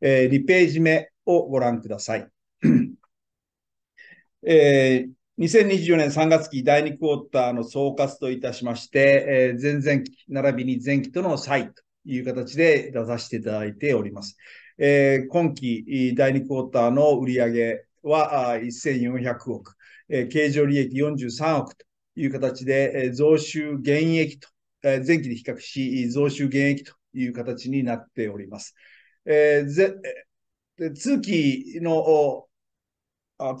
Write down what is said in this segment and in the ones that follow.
えー、2ページ目をご覧ください。えー2024年3月期第2クォーターの総括といたしまして、えー、前々期並びに前期との差異という形で出させていただいております。えー、今期第2クォーターの売上は1400億、えー、経常利益43億という形で、増収減益と、えー、前期で比較し、増収減益という形になっております。えー、ぜ通期の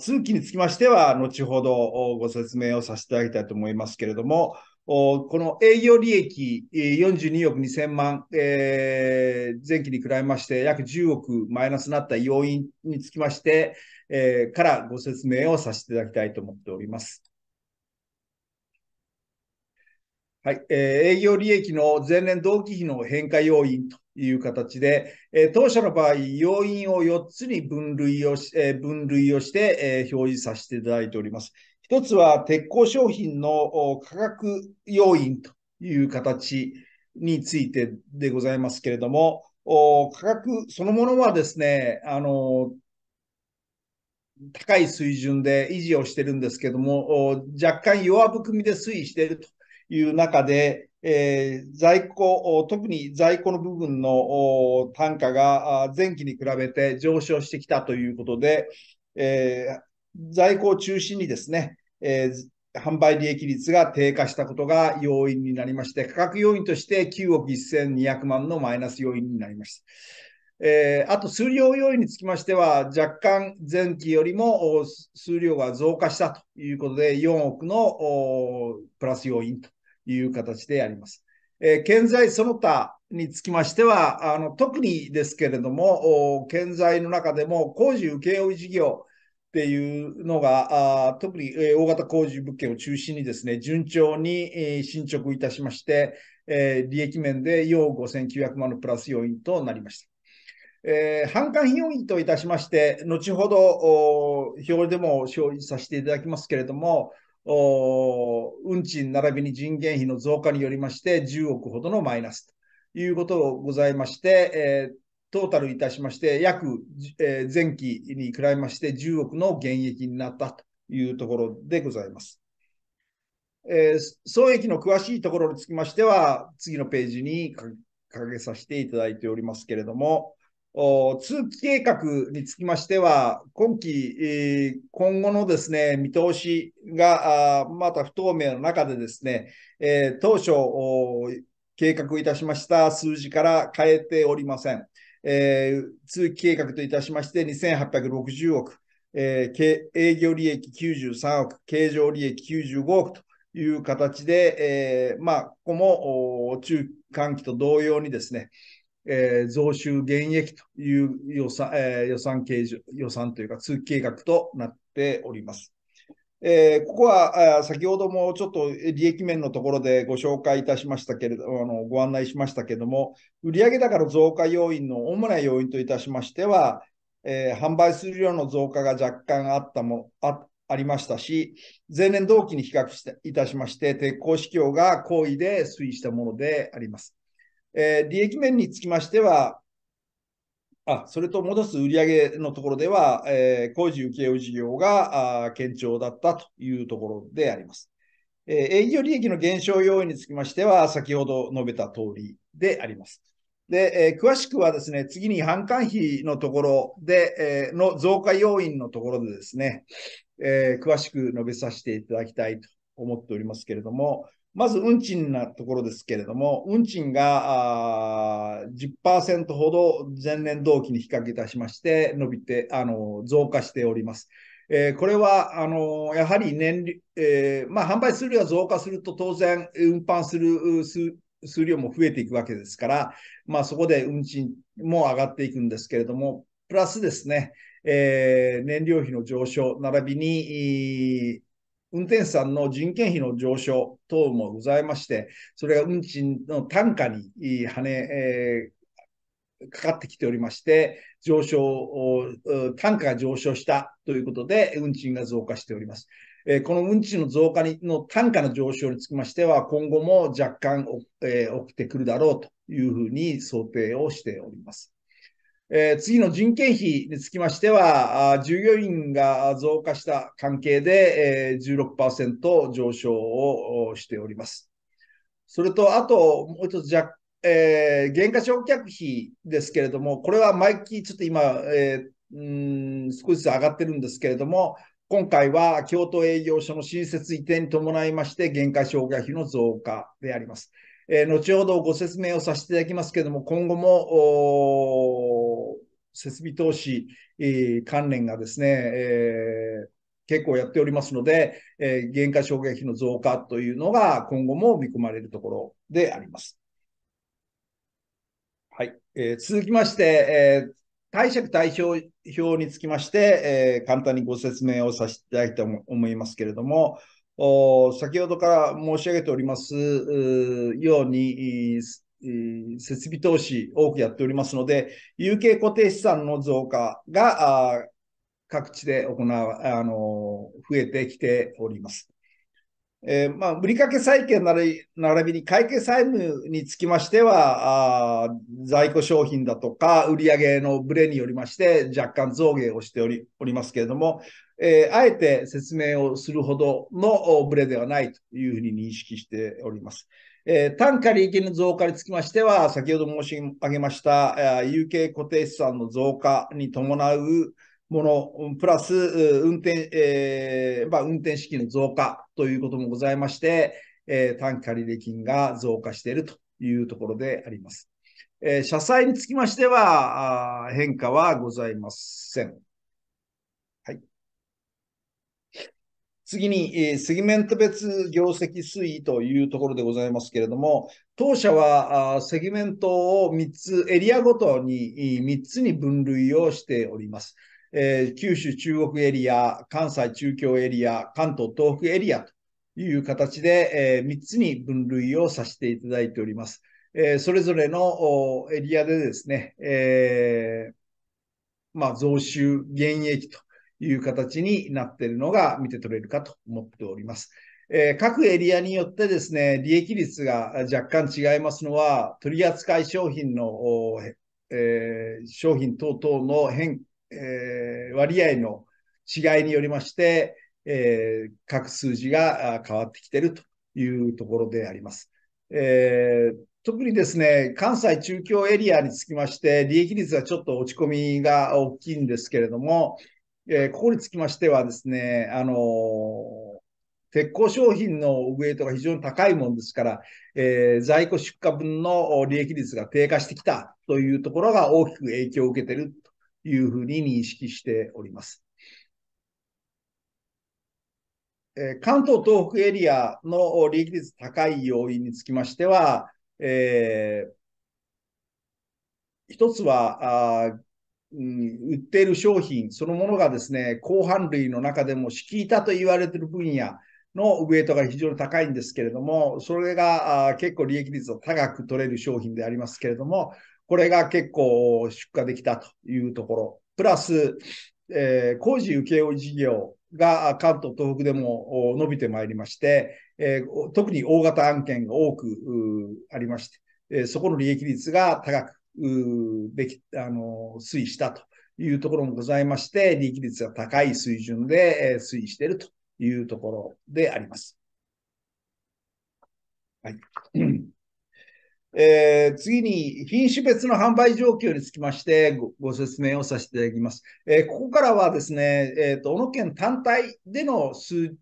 通期につきましては、後ほどご説明をさせていただきたいと思いますけれども、この営業利益42億2000万、え前期に比べまして約10億マイナスになった要因につきまして、えからご説明をさせていただきたいと思っております。はい、え営業利益の前年同期比の変化要因という形で、え当社の場合、要因を4つに分類をし,、え分類をして、え表示させていただいております。1つは、鉄鋼商品の価格要因という形についてでございますけれども、価格そのものはですね、あの高い水準で維持をしてるんですけども、若干弱含みで推移しているという中で、えー、在庫、特に在庫の部分の単価が前期に比べて上昇してきたということで、えー、在庫を中心にですね、えー、販売利益率が低下したことが要因になりまして、価格要因として9億1200万のマイナス要因になりました。えー、あと数量要因につきましては、若干前期よりも数量が増加したということで、4億のプラス要因という形であります。えー、建材その他につきましては、あの特にですけれども、建材の中でも工事請負事業っていうのが、あ特に、えー、大型工事物件を中心にですね、順調に、えー、進捗いたしまして、え利益面で4億5900万のプラス要因となりました。えー、反感要因といたしまして、後ほど表でも表示させていただきますけれども、運賃並びに人件費の増加によりまして、10億ほどのマイナスということをございまして、えートータルいたしまして、約、えー、前期に比べまして10億の減益になったというところでございます。えー、損益の詳しいところにつきましては、次のページに掲げさせていただいておりますけれども、通期計画につきましては、今期、今後のですね、見通しがまた不透明の中でですね、当初計画いたしました数字から変えておりません。通期計画といたしまして、2860億、営業利益93億、経常利益95億という形で、えー、まあ、ここも中間期と同様にですね、えー、増収減益という予算,、えー、予算計上、予算というか通期計画となっております。えー、ここは先ほどもちょっと利益面のところでご紹介いたしましたけれどあのご案内しましたけれども、売上高の増加要因の主な要因といたしましては、えー、販売数量の増加が若干あったもあありましたし、前年同期に比較していたしまして、鉄鋼市況が好意で推移したものであります。えー、利益面につきましては、あそれと戻す売上のところでは、えー、工事請負事業があ堅調だったというところであります。えー、営業利益の減少要因につきましては、先ほど述べた通りであります。で、えー、詳しくはですね、次に販管費のところで、えー、の増加要因のところでですね、えー、詳しく述べさせていただきたいと思っておりますけれども、まず運賃なところですけれども、運賃が10%ほど前年同期に比較いたしまして、伸びて、あの増加しております。えー、これは、あのやはり年、えー、まあ、販売数量が増加すると当然、運搬する数量も増えていくわけですから、まあ、そこで運賃も上がっていくんですけれども、プラスですね、えー、燃料費の上昇、並びに、運転手さんの人件費の上昇等もございまして、それが運賃の単価に跳ね、えー、かかってきておりまして、上昇、単価が上昇したということで、運賃が増加しております。えこの運賃の増加にの単価の上昇につきましては、今後も若干、えー、起きてくるだろうというふうに想定をしております。えー、次の人件費につきましては、従業員が増加した関係で、えー、16%上昇をしております。それと、あと、もう一つえー、減価償却費ですけれども、これは毎期ちょっと今、えー、うん少しずつ上がってるんですけれども、今回は京都営業所の新設移転に伴いまして、減価償却費の増加であります。えー、後ほどご説明をさせていただきますけれども、今後も、設備投資、えー、関連がですね、えー、結構やっておりますので、えー、原価償却費の増加というのが今後も見込まれるところであります。はい。えー、続きまして、えー、貸借対照表につきまして、えー、簡単にご説明をさせていただきたいと思いますけれども、先ほどから申し上げておりますように、設備投資多くやっておりますので、有形固定資産の増加が各地で行う、あの、増えてきております。えー、まあ、売掛債権なら並びに会計債務につきましては、あ在庫商品だとか、売上のブレによりまして、若干増減をしておりおりますけれども、えー、あえて説明をするほどのブレではないというふうに認識しております。えー、単価利益の増加につきましては、先ほど申し上げました、有形固定資産の増加に伴う、もの、プラス、運転、えー、まあ、運転資金の増加ということもございまして、えー、短期借入金が増加しているというところであります。えー、社債につきましては、変化はございません。はい。次に、えー、セグメント別業績推移というところでございますけれども、当社はあセグメントを3つ、エリアごとに3つに分類をしております。えー、九州、中国エリア、関西、中京エリア、関東、東北エリアという形で、えー、3つに分類をさせていただいております。えー、それぞれのエリアでですね、えー、まあ、増収、減益という形になっているのが見て取れるかと思っております。えー、各エリアによってですね、利益率が若干違いますのは、取扱い商品の、えー、商品等々の変えー、割合の違いによりまして、えー、各数字が変わってきているというところであります。えー、特にですね、関西中京エリアにつきまして、利益率はちょっと落ち込みが大きいんですけれども、えー、ここにつきましてはですね、あのー、鉄鋼商品のウエイトが非常に高いもんですから、えー、在庫出荷分の利益率が低下してきたというところが大きく影響を受けているいうふうに認識しております。関東東北エリアの利益率高い要因につきましては、えー、一つはあ、うん、売っている商品そのものがですね、広範類の中でも敷たと言われている分野のウエイトが非常に高いんですけれども、それが結構利益率を高く取れる商品でありますけれども、これが結構出荷できたというところ。プラス、えー、工事請負事業が関東、東北でも伸びてまいりまして、えー、特に大型案件が多くありまして、えー、そこの利益率が高くできあの推移したというところもございまして、利益率が高い水準で、え推移しているというところであります。はいえー、次に品種別の販売状況につきましてご説明をさせていただきます。えー、ここからはですね、えーと、小野県単体での数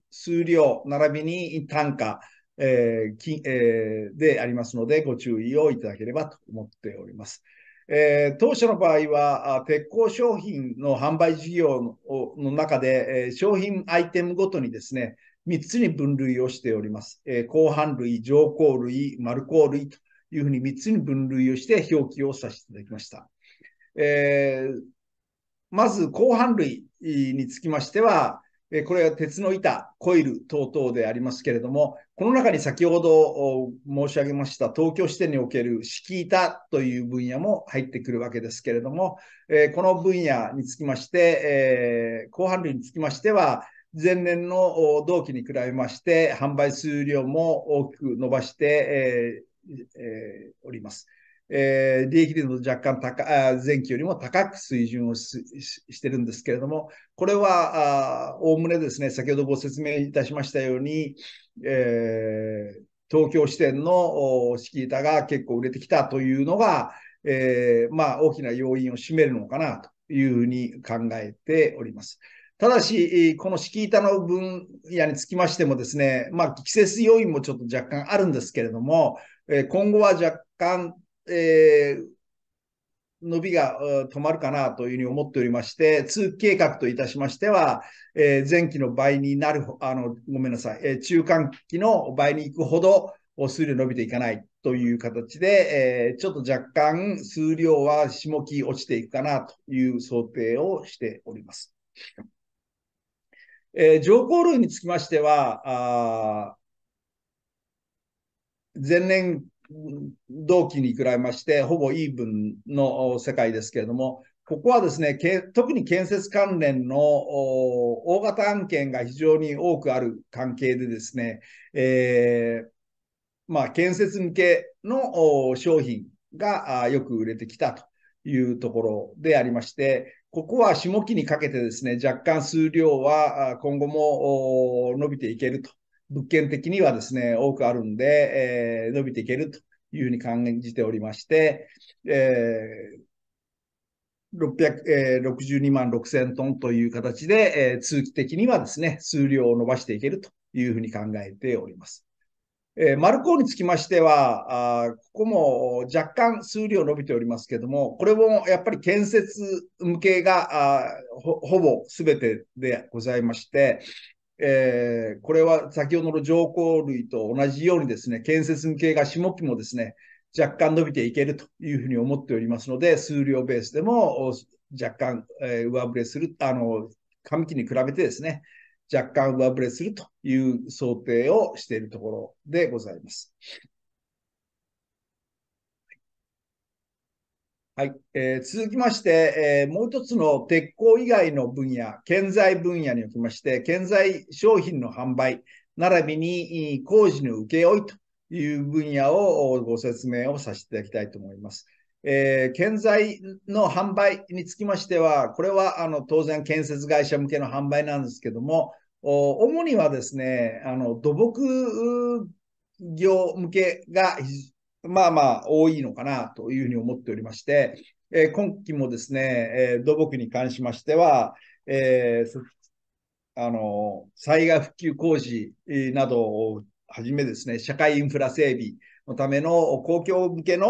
量並びに単価、えーきえー、でありますのでご注意をいただければと思っております。えー、当初の場合は、鉄鋼商品の販売事業の中で、えー、商品アイテムごとにですね、3つに分類をしております。えー、広範類、上項類、丸項類というふうに3つに分類をして表記をさせていただきました。えー、まず、後半類につきましては、これは鉄の板、コイル等々でありますけれども、この中に先ほど申し上げました東京支店における敷板という分野も入ってくるわけですけれども、この分野につきまして、後半類につきましては、前年の同期に比べまして、販売数量も大きく伸ばして、えおります。えー、利益率も若干高前期よりも高く水準をしてるんですけれども、これはおおむねですね、先ほどご説明いたしましたように、えー、東京支店の敷板が結構売れてきたというのが、えー、まあ、大きな要因を占めるのかなというふうに考えております。ただし、この敷板の分野につきましてもですね、まあ、季節要因もちょっと若干あるんですけれども、えー、今後は若干、えー、伸びが止まるかなというふうに思っておりまして、通期計画といたしましては、えー、前期の倍になる、あの、ごめんなさい、えー、中間期の倍に行くほど、数量伸びていかないという形で、えー、ちょっと若干数量は下期落ちていくかなという想定をしております。えー、上降類につきましては、あ前年同期に比べまして、ほぼイーブンの世界ですけれども、ここはですね、特に建設関連の大型案件が非常に多くある関係でですね、えー、まあ、建設向けの商品がよく売れてきたというところでありまして、ここは下期にかけてですね、若干数量は今後も伸びていけると物件的にはですね、多くあるんで、えー、伸びていけるというふうに感じておりまして、えー662万6000トンという形で、えー、通期的にはですね、数量を伸ばしていけるというふうに考えております。えー、マルコーにつきましては、あここも若干数量伸びておりますけども、これもやっぱり建設向けがあほぼ全てでございまして、えー、これは先ほどの条項類と同じようにですね、建設向けが下期もですね、若干伸びていけるというふうに思っておりますので、数量ベースでも若干、えー、上振れする、あの、上期に比べてですね、若干上振れするという想定をしているところでございます。はい、えー、続きまして、えー、もう一つの鉄鋼以外の分野、建材分野におきまして、建材商品の販売、並びに工事の請負という分野をご説明をさせていただきたいと思います。えー、建材の販売につきましては、これはあの当然建設会社向けの販売なんですけども、主にはですね、あの土木業向けがまあまあ多いのかなというふうに思っておりまして、えー、今期もですね、えー、土木に関しましては、えー、あの災害復旧工事などをはじめですね、社会インフラ整備のための公共向けの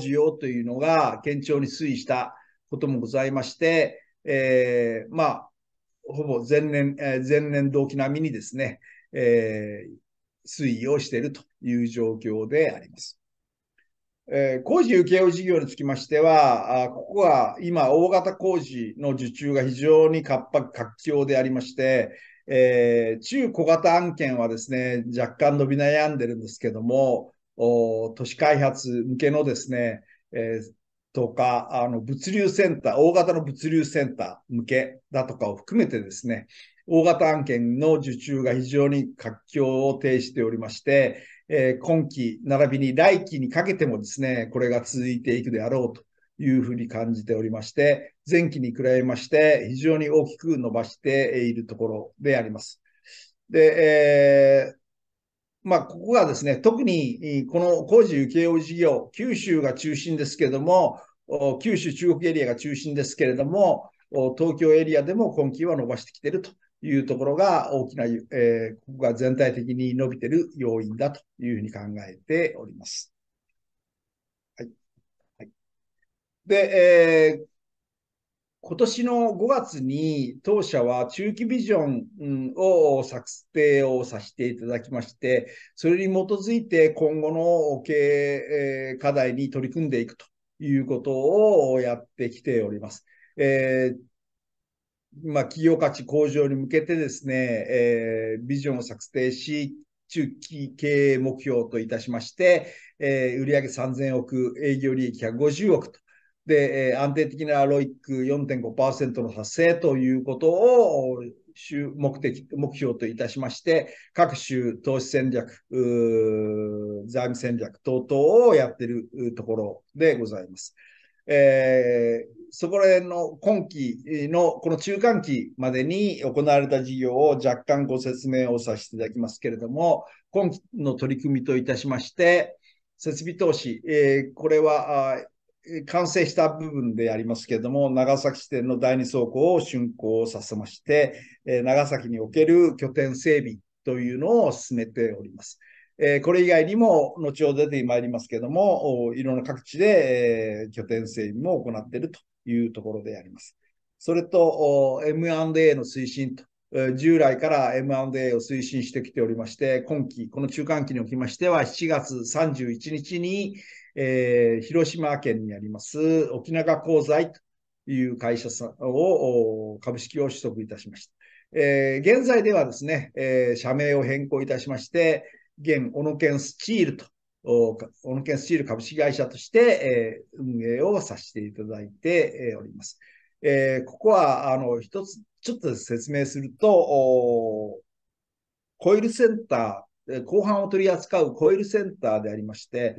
需要というのが堅調に推移したこともございまして、えー、まあ、ほぼ前年、え前年同期並みにですね、えー、推移をしているという状況であります。えー、工事請負事業につきましては、あここは今、大型工事の受注が非常に活発、活況でありまして、えー、中小型案件はですね、若干伸び悩んでるんですけども、お都市開発向けのですね、えー、とか、あの、物流センター、大型の物流センター向けだとかを含めてですね、大型案件の受注が非常に活況を呈しておりまして、えー、今期並びに来期にかけてもですね、これが続いていくであろうというふうに感じておりまして、前期に比べまして非常に大きく伸ばしているところであります。で、えー、まあ、ここがですね、特にこの工事請負事業、九州が中心ですけれども、九州中国エリアが中心ですけれども、東京エリアでも今期は伸ばしてきているというところが大きな、えー、ここが全体的に伸びている要因だというふうに考えております。はい。はい、で、えー今年の5月に当社は中期ビジョンを策定をさせていただきまして、それに基づいて今後の経営課題に取り組んでいくということをやってきております。えー、まあ、企業価値向上に向けてですね、えー、ビジョンを策定し、中期経営目標といたしまして、えー、売上3000億、営業利益150億と。で、えー、安定的なロイック4.5%の達成ということを目的、目標といたしまして、各種投資戦略、財務戦略等々をやっているところでございます。えー、そこら辺の今期のこの中間期までに行われた事業を若干ご説明をさせていただきますけれども、今期の取り組みといたしまして、設備投資、えー、これは完成した部分でありますけれども、長崎支店の第2倉庫を竣工させまして、え長崎における拠点整備というのを進めております。えこれ以外にも、後ほど出てまいりますけども、いろんな各地で、え拠点整備も行っているというところであります。それと、M&A の推進と、従来から M&A を推進してきておりまして、今期、この中間期におきましては、7月31日に、えー、広島県にあります、沖永鋼材という会社さんを、株式を取得いたしました。えー、現在ではですね、えー、社名を変更いたしまして、現小野県スチールと、小野県スチール株式会社として、えー、運営をさせていただいております。えー、ここは、あの、一つ、ちょっと説明すると、コイルセンター、後半を取り扱うコイルセンターでありまして、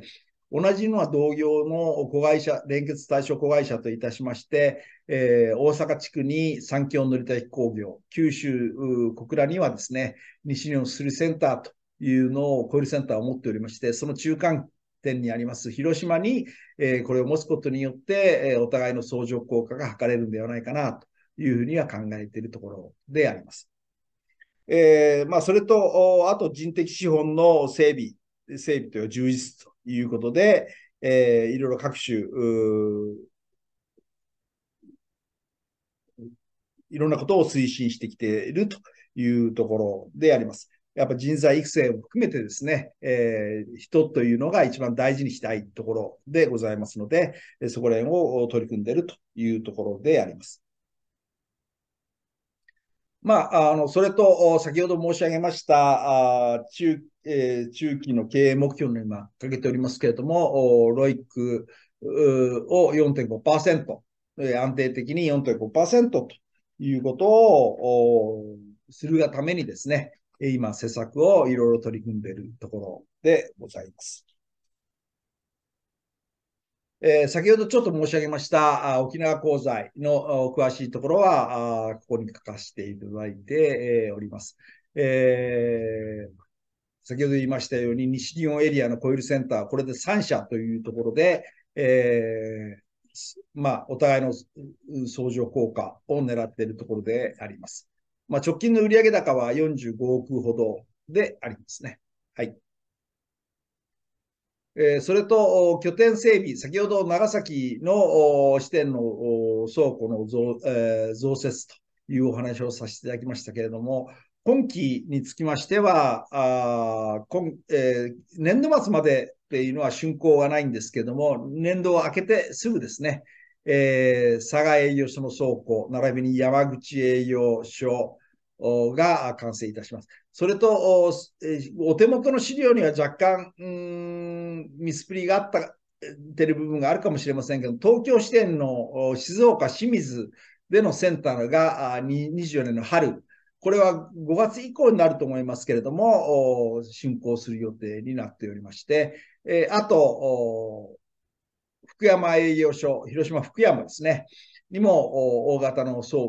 同じのは同業の子会社、連結対象子会社といたしまして、えー、大阪地区に産業乗りたい工業、九州、小倉にはですね、西日本スルセンターというのを小売センターは持っておりまして、その中間点にあります広島に、えー、これを持つことによって、えー、お互いの相乗効果が図れるんではないかなというふうには考えているところであります。えー、まあ、それと、あと人的資本の整備、整備という充実ということで、えー、いろいろ各種、いろんなことを推進してきているというところであります。やっぱ人材育成を含めてですね、えー、人というのが一番大事にしたいところでございますので、そこら辺を取り組んでいるというところであります。まあ、あの、それと、先ほど申し上げました、あ中、えー、中期の経営目標の今、かけておりますけれども、ロイックを4.5%、安定的に4.5%ということをするがためにですね、今、施策をいろいろ取り組んでいるところでございます。えー、先ほどちょっと申し上げました沖縄鉱材のお詳しいところはここに書かせていただいて、えー、おります。えー、先ほど言いましたように西日本エリアのコイルセンター、これで3社というところで、えまあ、お互いの相乗効果を狙っているところであります。まあ、直近の売上高は45億ほどでありますね。はい。えそれと、拠点整備、先ほど長崎の支店の倉庫の増,、え増設というお話をさせていただきましたけれども、今期につきましては、あ今えー、年度末までっていうのは竣工はないんですけども、年度を明けてすぐですね、えー、佐賀営業所の倉庫、並びに山口営業所が完成いたします。それと、お手元の資料には若干、ミスプリがあったてる部分があるかもしれませんけど、東京支店の静岡、清水でのセンターが24年の春、これは5月以降になると思いますけれども、進行する予定になっておりまして、あと、福山営業所、広島福山ですね、にも大型の倉庫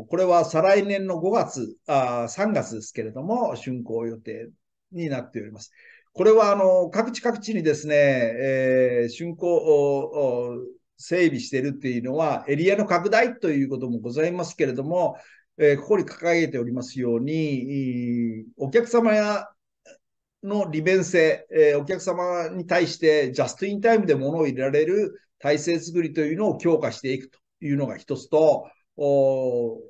を、これは再来年の5月あ、3月ですけれども、竣工予定になっております。これはあの各地各地にですね、えー、竣工整備しているっていうのは、エリアの拡大ということもございますけれども、えー、ここに掲げておりますように、お客様やの利便性、えー、お客様に対してジャストインタイムで物を入れられる体制作りというのを強化していくというのが一つと、お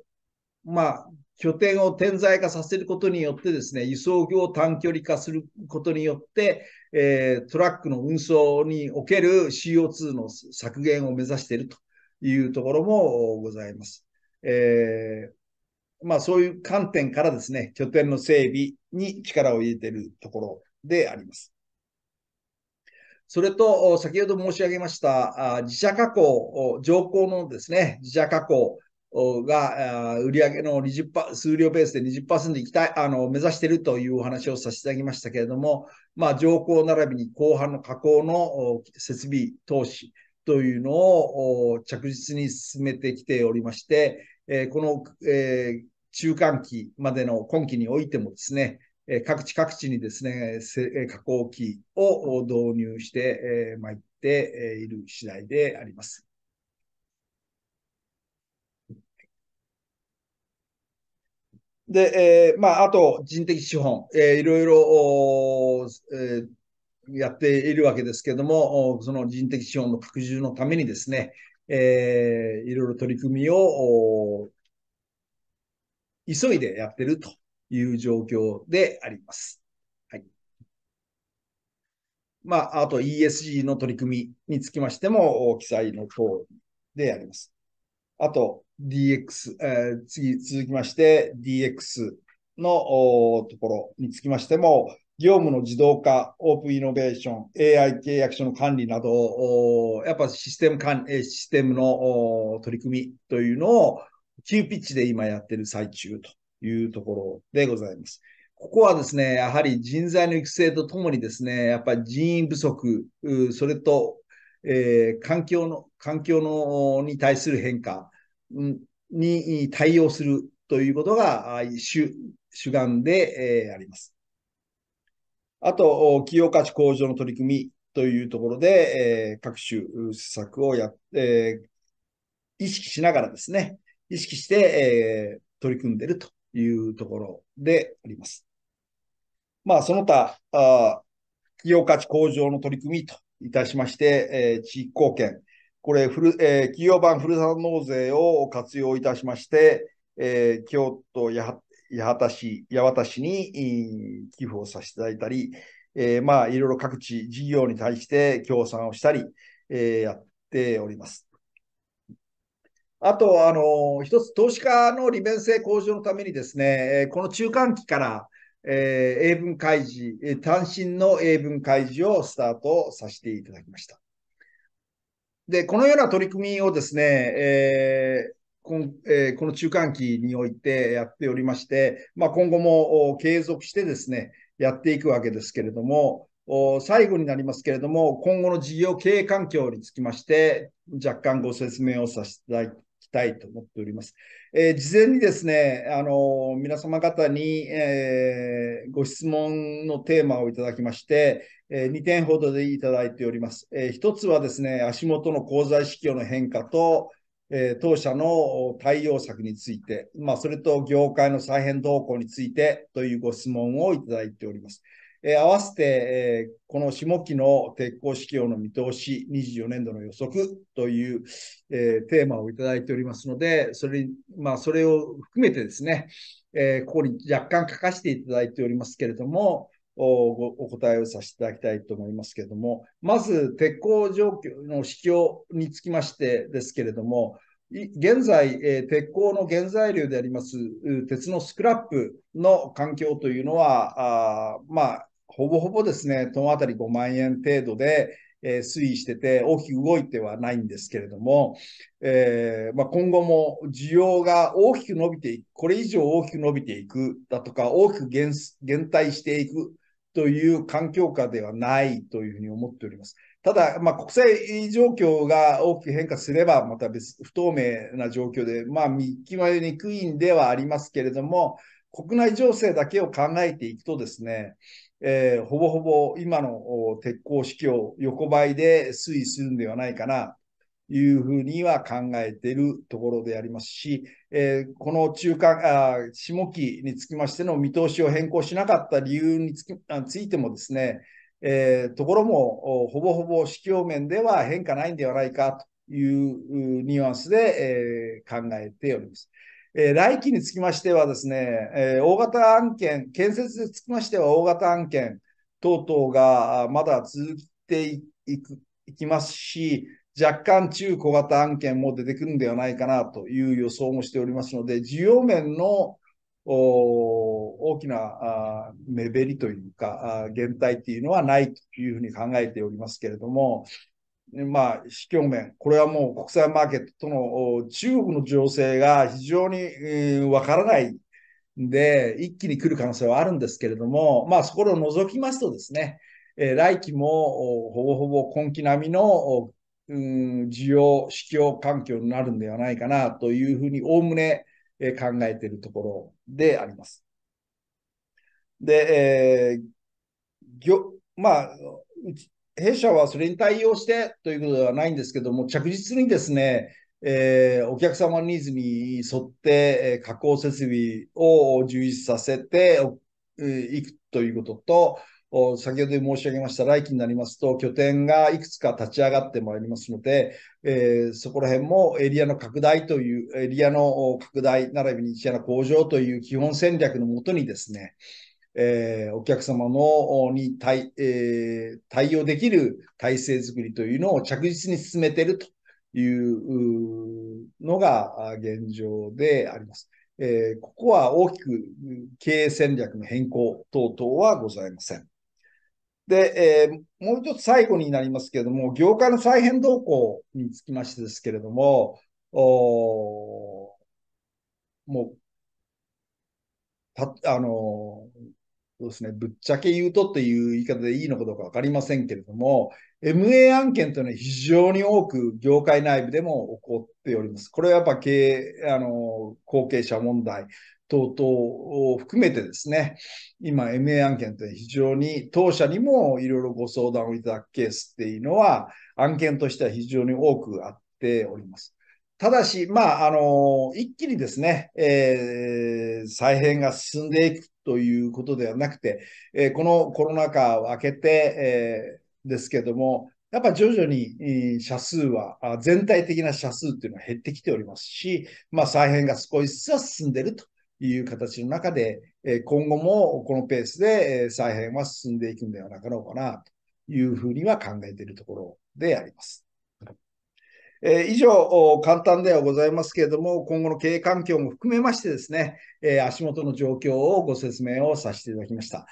まあ、拠点を点在化させることによってですね、輸送業を短距離化することによって、えー、トラックの運送における CO2 の削減を目指しているというところもございます。えーまあそういう観点からですね、拠点の整備に力を入れているところであります。それと、先ほど申し上げました、自社加工、上工のですね、自社加工が売上の20%、数量ベースで20%いきたい、あの、目指しているというお話をさせていただきましたけれども、まあ、上工並びに後半の加工の設備投資というのを着実に進めてきておりまして、えこの、え中間期までの今期においてもですね、各地各地にですね、加工機を導入してまいっている次第であります。で、えー、まあ、あと人的資本、えー、いろいろ、えー、やっているわけですけども、その人的資本の拡充のためにですね、えー、いろいろ取り組みを急いでやってるという状況であります。はい。まあ、あと ESG の取り組みにつきましても、記載の通りであります。あと、DX、えー、次、続きまして、DX のところにつきましても、業務の自動化、オープンイノベーション、AI 契約書の管理など、やっぱシステム管、システムの取り組みというのを急ピッチで今やってる最中というところでございます。ここはですね、やはり人材の育成とともにですね、やっぱり人員不足、それと、えー、環境の、環境のに対する変化に対応するということが主主眼で、えー、あります。あと、企業価値向上の取り組みというところで、えー、各種施策をや、えー、意識しながらですね、意識して、えー、取り組んでいるというところであります。まあ、その他、あ企業価値向上の取り組みといたしまして、えー、地域貢献、これふる、えー、企業版ふるさと納税を活用いたしまして、えー、京都八幡市、八幡市に寄付をさせていただいたり、えー、まあ、いろいろ各地事業に対して協賛をしたり、えー、やっております。あと、あの、一つ、投資家の利便性向上のためにですね、この中間期から、えー、英文開示、単身の英文開示をスタートさせていただきました。で、このような取り組みをですね、えーこのえー、この中間期においてやっておりまして、まあ、今後も継続してですね、やっていくわけですけれども、最後になりますけれども、今後の事業経営環境につきまして、若干ご説明をさせていたいと思っております。えー、事前にですね、あの皆様方に、えー、ご質問のテーマをいただきまして、えー、2点ほどでいただいております。え1つはですね、足元の鉱材市況の変化と、え当社の対応策について、まあ、それと業界の再編動向についてというご質問をいただいております。えー、合わせて、えー、この下期の鉄鋼指標の見通し、24年度の予測という、えー、テーマをいただいておりますので、それ、まあ、それを含めてですね、えここに若干書かせていただいておりますけれども、お答えをさせていただきたいと思いますけれども、まず鉄鋼状況の指標につきましてですけれども、現在、え鉄鋼の原材料であります鉄のスクラップの環境というのは、あまあ、ほぼほぼですね、トンあたり5万円程度で、えー、推移してて、大きく動いてはないんですけれども、えー、まあ、今後も需要が大きく伸びていく、これ以上大きく伸びていくだとか、大きく減減退していくという環境下ではないというふうに思っております。ただ、まあ、国際状況が大きく変化すれば、また別、不透明な状況で、まあ、見極めにくいんではありますけれども、国内情勢だけを考えていくとですね、えー、ほぼほぼ今の鉄鋼式を横ばいで推移するんではないかなというふうには考えているところでありますし、えー、この中間あ下期につきましての見通しを変更しなかった理由につきついてもですね、えー、ところもほぼほぼ市況面では変化ないんではないかというニュアンスで、えー、考えております。えー、来期につきましてはですね、えー、大型案件、建設につきましては大型案件等々がまだ続いていくいきますし、若干中小型案件も出てくるんではないかなという予想もしておりますので、需要面の大きな目減りというか、減退というのはないというふうに考えておりますけれども、まあ、市況面、これはもう国際マーケットとの中国の情勢が非常にわ、からないんで、一気に来る可能性はあるんですけれども、まあ、そこを除きますとですね、え来期もほぼほぼ今期並みの需要、市況環境になるんではないかなというふうに、おおむね考えているところであります。で、えー、まあ、弊社はそれに対応してということではないんですけども、着実にですね、えー、お客様ニーズに沿って、えー、加工設備を充実させていくということと、先ほど申し上げました来期になりますと、拠点がいくつか立ち上がってまいりますので、えー、そこら辺もエリアの拡大という、エリアの拡大、並びに一夜の向上という基本戦略のもとにですね、えー、お客様のに対,、えー、対応できる体制づくりというのを着実に進めているというのが現状であります。えー、ここは大きく経営戦略の変更等々はございません。で、えー、もう一つ最後になりますけれども、業界の再編動向につきましてですけれども、おもう、た、あの、そうですね、ぶっちゃけ言うとっていう言い方でいいのかどうか分かりませんけれども、MA 案件というのは非常に多く業界内部でも起こっております。これはやっぱ経営あの後継者問題等々を含めてですね、今 MA 案件というのは非常に当社にもいろいろご相談をいただくケースっていうのは案件としては非常に多くあっております。ただし、まあ、あの、一気にですね、えー、再編が進んでいくということではなくて、えー、このコロナ禍を明けて、えー、ですけども、やっぱ徐々に社数は、全体的な社数っていうのは減ってきておりますし、まあ再編が少しずつは進んでいるという形の中で、今後もこのペースで再編は進んでいくんではなかろうかなというふうには考えているところであります。えー、以上、簡単ではございますけれども、今後の経営環境も含めましてですね、えー、足元の状況をご説明をさせていただきました。